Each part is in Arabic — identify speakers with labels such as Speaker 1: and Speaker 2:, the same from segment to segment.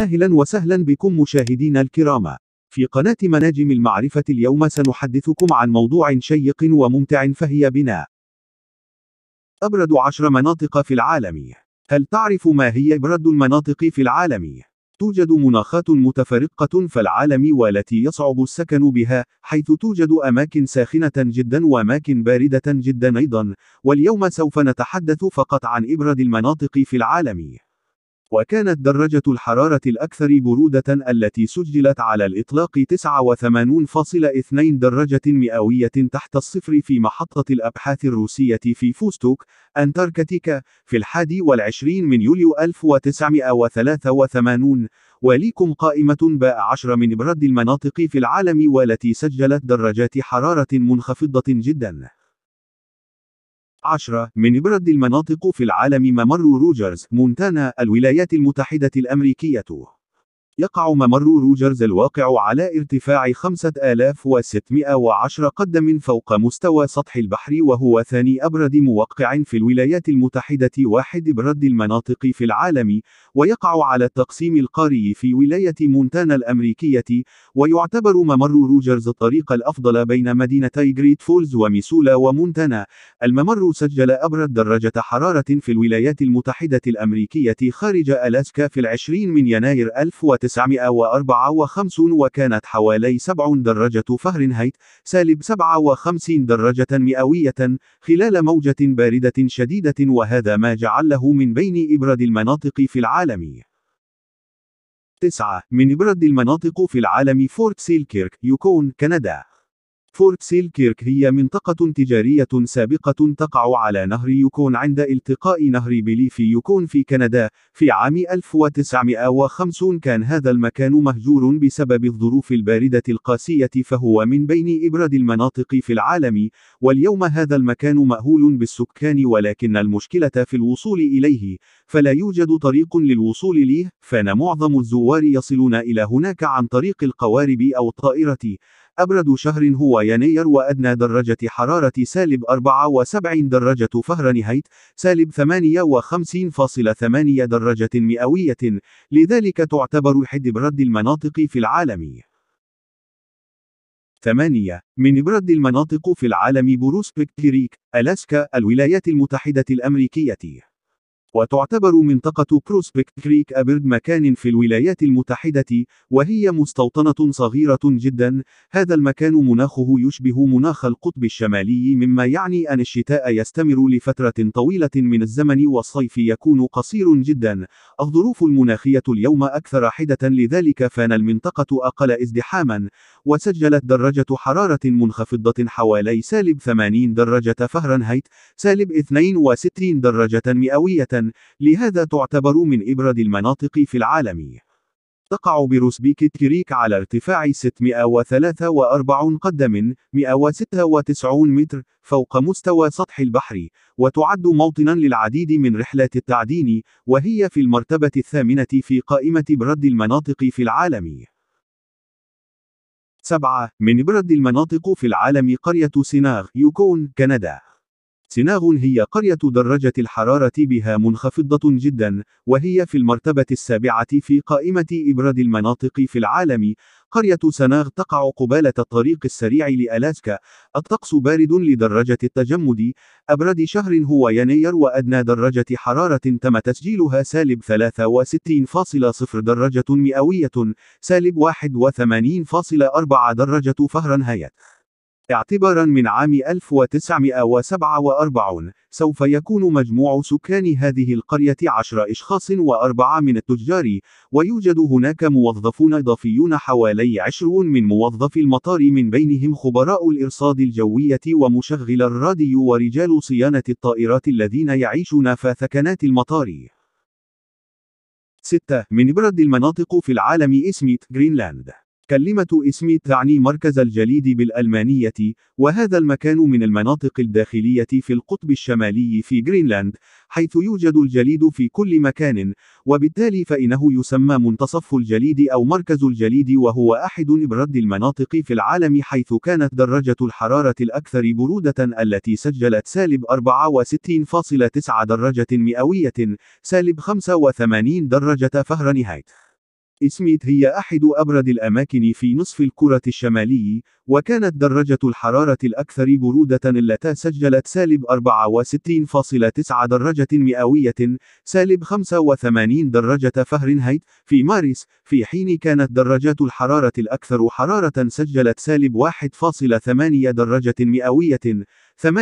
Speaker 1: أهلا وسهلا بكم مشاهدينا الكرام في قناة مناجم المعرفة اليوم سنحدثكم عن موضوع شيق وممتع فهي بنا أبرد عشر مناطق في العالم هل تعرف ما هي أبرد المناطق في العالم؟ توجد مناخات متفرقة في العالم والتي يصعب السكن بها حيث توجد أماكن ساخنة جدا وأماكن باردة جدا أيضا واليوم سوف نتحدث فقط عن إبرد المناطق في العالم وكانت درجة الحرارة الأكثر برودة التي سجلت على الإطلاق 89.2 درجة مئوية تحت الصفر في محطة الأبحاث الروسية في فوستوك، أنتاركتيكا، في الحادي والعشرين من يوليو 1983 وليكم قائمة باء 10 من أبرد المناطق في العالم والتي سجلت درجات حرارة منخفضة جداً 10 من ابرد المناطق في العالم ممر روجرز مونتانا الولايات المتحدة الأمريكية يقع ممر روجرز الواقع على ارتفاع 5610 قدم فوق مستوى سطح البحر وهو ثاني أبرد موقع في الولايات المتحدة واحد برد المناطق في العالم ويقع على التقسيم القاري في ولاية مونتانا الأمريكية ويعتبر ممر روجرز الطريق الأفضل بين مدينتي جريت فولز وميسولا ومونتانا الممر سجل أبرد درجة حرارة في الولايات المتحدة الأمريكية خارج ألاسكا في العشرين من يناير 1900 1954 وكانت حوالي 7 درجة فهرنهايت سالب 57 درجة مئوية خلال موجة باردة شديدة وهذا ما جعله من بين إبرد المناطق في العالم 9 من إبرد المناطق في العالم فورت سيلكيرك يوكون كندا فورت سيلكيرك هي منطقة تجارية سابقة تقع على نهر يوكون عند التقاء نهر في يوكون في كندا. في عام 1950 كان هذا المكان مهجور بسبب الظروف الباردة القاسية فهو من بين إبرد المناطق في العالم، واليوم هذا المكان مأهول بالسكان ولكن المشكلة في الوصول إليه، فلا يوجد طريق للوصول ليه، فان معظم الزوار يصلون إلى هناك عن طريق القوارب أو الطائرة. أبرد شهر هو يناير وأدنى درجة حرارة سالب 74 درجة فهرنهايت سالب 58.8 درجة مئوية لذلك تعتبر حد برد المناطق في العالم 8. من برد المناطق في العالم بروسبكت كريك، ألاسكا، الولايات المتحدة الأمريكية وتعتبر منطقة بروسبكت كريك أبرد مكان في الولايات المتحدة وهي مستوطنة صغيرة جدا هذا المكان مناخه يشبه مناخ القطب الشمالي مما يعني أن الشتاء يستمر لفترة طويلة من الزمن والصيف يكون قصير جدا الظروف المناخية اليوم أكثر حدة لذلك فان المنطقة أقل ازدحاما وسجلت درجة حرارة منخفضة حوالي سالب 80 درجة فهرنهايت سالب 62 درجة مئوية جدا لهذا تعتبر من إبرد المناطق في العالم تقع بروسبيك كريك على ارتفاع 643 قدم 196 متر فوق مستوى سطح البحر وتعد موطنا للعديد من رحلات التعدين وهي في المرتبة الثامنة في قائمة برد المناطق في العالم 7. من برد المناطق في العالم قرية سيناغ يوكون كندا سيناغ هي قرية درجة الحرارة بها منخفضة جدا، وهي في المرتبة السابعة في قائمة إبرد المناطق في العالم. قرية سناغ تقع قبالة الطريق السريع لألاسكا. الطقس بارد لدرجة التجمد. أبرد شهر هو يناير وأدنى درجة حرارة تم تسجيلها سالب 63.0 درجة مئوية، سالب 81.4 درجة فهرنهايت. اعتبارا من عام 1947 سوف يكون مجموع سكان هذه القرية عشر أشخاص وأربعة من التجار ويوجد هناك موظفون إضافيون حوالي عشرون من موظفي المطار من بينهم خبراء الإرصاد الجوية ومشغل الراديو ورجال صيانة الطائرات الذين يعيشون في ثكنات المطار 6. من برد المناطق في العالم اسم جرينلاند كلمة إسميت تعني مركز الجليد بالألمانية، وهذا المكان من المناطق الداخلية في القطب الشمالي في جرينلاند، حيث يوجد الجليد في كل مكان، وبالتالي فإنه يسمى منتصف الجليد أو مركز الجليد وهو أحد أبرد المناطق في العالم حيث كانت درجة الحرارة الأكثر برودة التي سجلت سالب 64.9 درجة مئوية، سالب 85 درجة فهرنهايت. إسميت هي أحد أبرد الأماكن في نصف الكرة الشمالي، وكانت درجة الحرارة الأكثر برودة التي سجلت سالب 64.9 درجة مئوية، سالب 85 درجة فهرنهايت، في مارس، في حين كانت درجات الحرارة الأكثر حرارة سجلت سالب 1.8 درجة مئوية، 28.8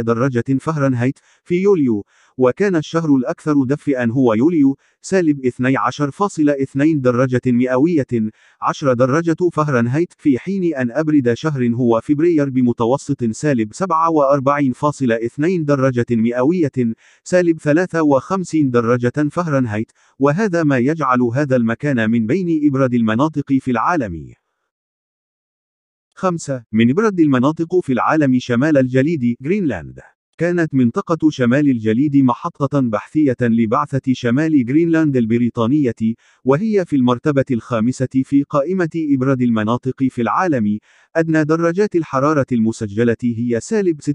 Speaker 1: درجة فهرنهايت في يوليو، وكان الشهر الأكثر دفئا هو يوليو، سالب 12.2 درجة مئوية، 10 درجة فهرنهايت، في حين أن أبرد شهر هو فبراير بمتوسط سالب 47.2 درجة مئوية، سالب 53 درجة فهرنهايت، وهذا ما يجعل هذا المكان من بين إبرد المناطق في العالم. 5. من برد المناطق في العالم شمال الجليد جرينلاند كانت منطقة شمال الجليد محطة بحثية لبعثة شمال غرينلاند البريطانية، وهي في المرتبة الخامسة في قائمة إبرد المناطق في العالم. أدنى درجات الحرارة المسجلة هي سالب 86.8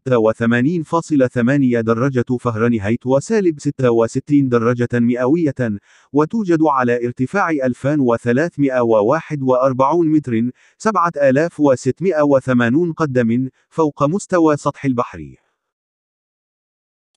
Speaker 1: درجة فهرنهايت وسالب 66 درجة مئوية، وتوجد على ارتفاع 2341 متر 7680 قدم فوق مستوى سطح البحر.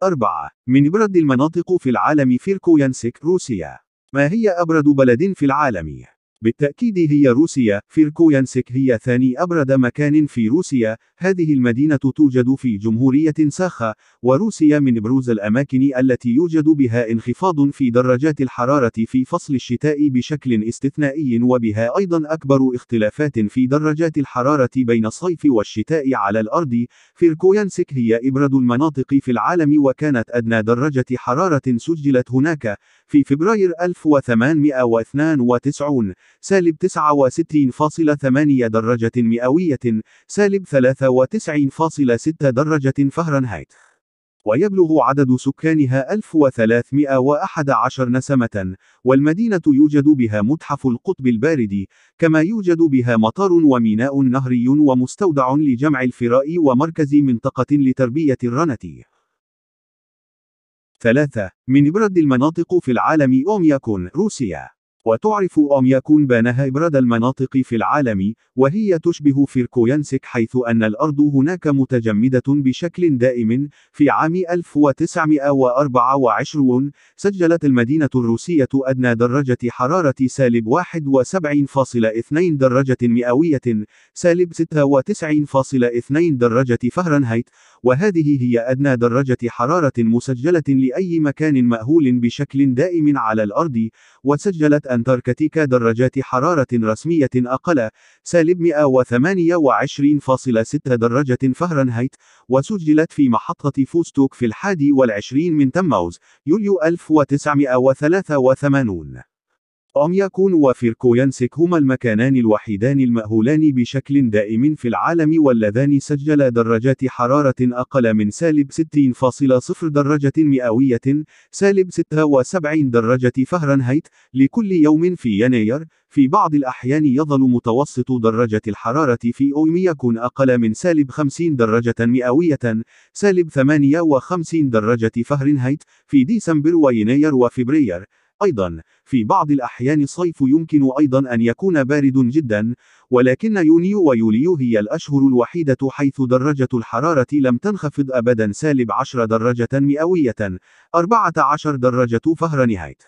Speaker 1: 4. من أبرد المناطق في العالم فيركويانسك روسيا ما هي أبرد بلد في العالم؟ بالتأكيد هي روسيا، فيركويانسك هي ثاني أبرد مكان في روسيا، هذه المدينة توجد في جمهورية ساخة، وروسيا من أبرز الأماكن التي يوجد بها انخفاض في درجات الحرارة في فصل الشتاء بشكل استثنائي وبها أيضا أكبر اختلافات في درجات الحرارة بين الصيف والشتاء على الأرض، فيركويانسك هي أبرد المناطق في العالم وكانت أدنى درجة حرارة سجلت هناك، في فبراير 1892 سالب 69.8 درجة مئوية سالب 93.6 درجة فهرنهايت ويبلغ عدد سكانها 1311 نسمة، والمدينة يوجد بها متحف القطب البارد، كما يوجد بها مطار وميناء نهري ومستودع لجمع الفراء ومركز منطقة لتربية الرنتي. ثلاثة من أبرد المناطق في العالم أوم روسيا وتعرف أومياكون بانها إبراد المناطق في العالم، وهي تشبه فيركوينسك حيث أن الأرض هناك متجمدة بشكل دائم. في عام 1924 سجلت المدينة الروسية أدنى درجة حرارة سالب 71.2 درجة مئوية، سالب 96.2 درجة فهرنهايت، وهذه هي أدنى درجة حرارة مسجلة لأي مكان مأهول بشكل دائم على الأرض، وسجلت أنتاركتيكا درجات حرارة رسمية أقل سالب 128.6 درجة فهرنهايت وسجلت في محطة فوستوك في الحادي والعشرين من تموز يوليو 1983 أم يكون وفيركو ينسك هما المكانان الوحيدان المأهولان بشكل دائم في العالم واللذان سجلا درجات حرارة أقل من سالب 60.0 درجة مئوية سالب 76 درجة فهرنهايت لكل يوم في يناير في بعض الأحيان يظل متوسط درجة الحرارة في أوم يكون أقل من سالب 50 درجة مئوية سالب 58 درجة فهرنهايت في ديسمبر ويناير وفبراير أيضا في بعض الأحيان الصيف يمكن أيضا أن يكون بارد جدا ولكن يونيو ويوليو هي الأشهر الوحيدة حيث درجة الحرارة لم تنخفض أبدا سالب 10 درجة مئوية 14 درجة فهرنهايت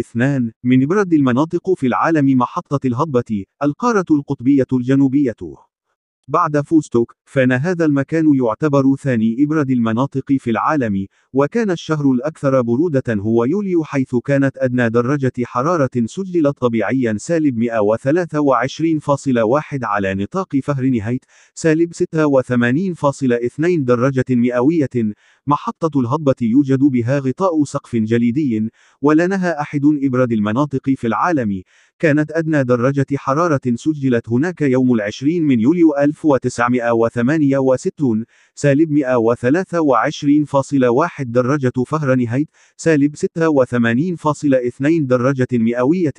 Speaker 1: 2. من برد المناطق في العالم محطة الهضبة القارة القطبية الجنوبية بعد فوستوك، فان هذا المكان يعتبر ثاني إبرد المناطق في العالم، وكان الشهر الأكثر برودة هو يوليو حيث كانت أدنى درجة حرارة سجلت طبيعيا سالب 123.1 على نطاق فهرنهايت، سالب 86.2 درجة مئوية، محطة الهضبة يوجد بها غطاء سقف جليدي ولنها أحد إبرد المناطق في العالم كانت أدنى درجة حرارة سجلت هناك يوم العشرين من يوليو 1968 سالب 123.1 درجة فهرنهايت سالب 86.2 درجة مئوية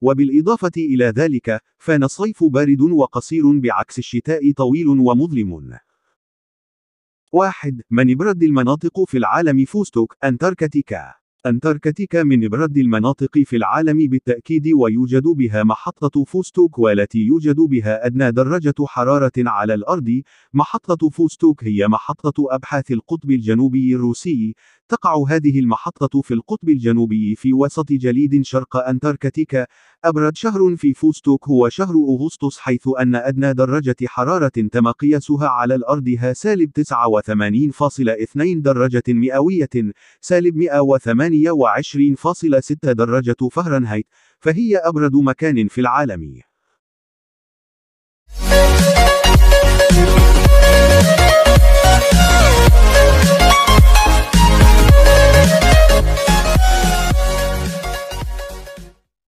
Speaker 1: وبالإضافة إلى ذلك فان الصيف بارد وقصير بعكس الشتاء طويل ومظلم 1. من إبرد المناطق في العالم فوستوك أنتاركتيكا أنتاركتيكا من إبرد المناطق في العالم بالتأكيد ويوجد بها محطة فوستوك والتي يوجد بها أدنى درجة حرارة على الأرض محطة فوستوك هي محطة أبحاث القطب الجنوبي الروسي تقع هذه المحطة في القطب الجنوبي في وسط جليد شرق أنتاركتيكا أبرد شهر في فوستوك هو شهر أغسطس حيث أن أدنى درجة حرارة تم قياسها على الأرض ها سالب 89.2 درجة مئوية سالب 128.6 درجة فهرنهايت فهي أبرد مكان في العالم We'll be right back. Thank you.